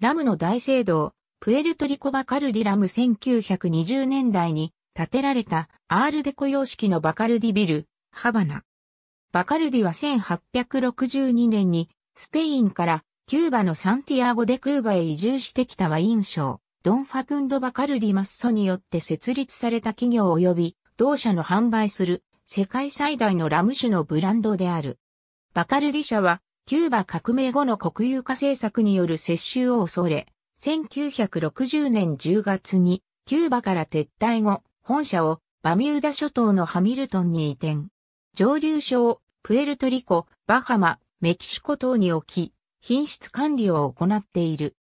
ラムの大聖堂、プエルトリコバカルディラム1920年代に建てられたアールデコ様式のバカルディビル、ハバナ。バカルディは1862年にスペインからキューバのサンティアゴ・デ・クーバへ移住してきたワイン賞、ドン・ファクンド・バカルディ・マッソによって設立された企業及び同社の販売する世界最大のラム酒のブランドである。バカルディ社はキューバ革命後の国有化政策による接収を恐れ、1960年10月にキューバから撤退後、本社をバミューダ諸島のハミルトンに移転。上流省、プエルトリコ、バハマ、メキシコ等に置き、品質管理を行っている。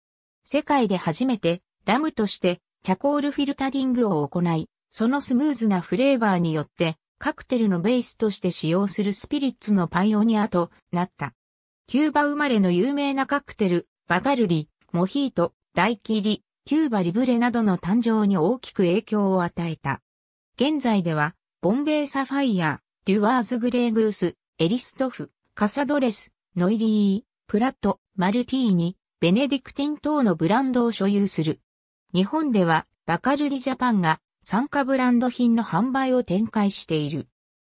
世界で初めてダムとしてチャコールフィルタリングを行い、そのスムーズなフレーバーによってカクテルのベースとして使用するスピリッツのパイオニアとなった。キューバ生まれの有名なカクテル、バカルディ、モヒート、大キリ、キューバリブレなどの誕生に大きく影響を与えた。現在では、ボンベイサファイア、デュワーズグレーグース、エリストフ、カサドレス、ノイリー、プラット、マルティーニ、ベネディクティン等のブランドを所有する。日本では、バカルディジャパンが、参加ブランド品の販売を展開している。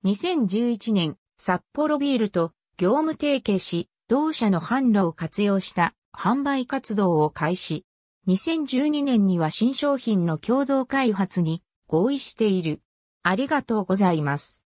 2011年、札幌ビールと業務提携し、同社の販路を活用した販売活動を開始。2012年には新商品の共同開発に合意している。ありがとうございます。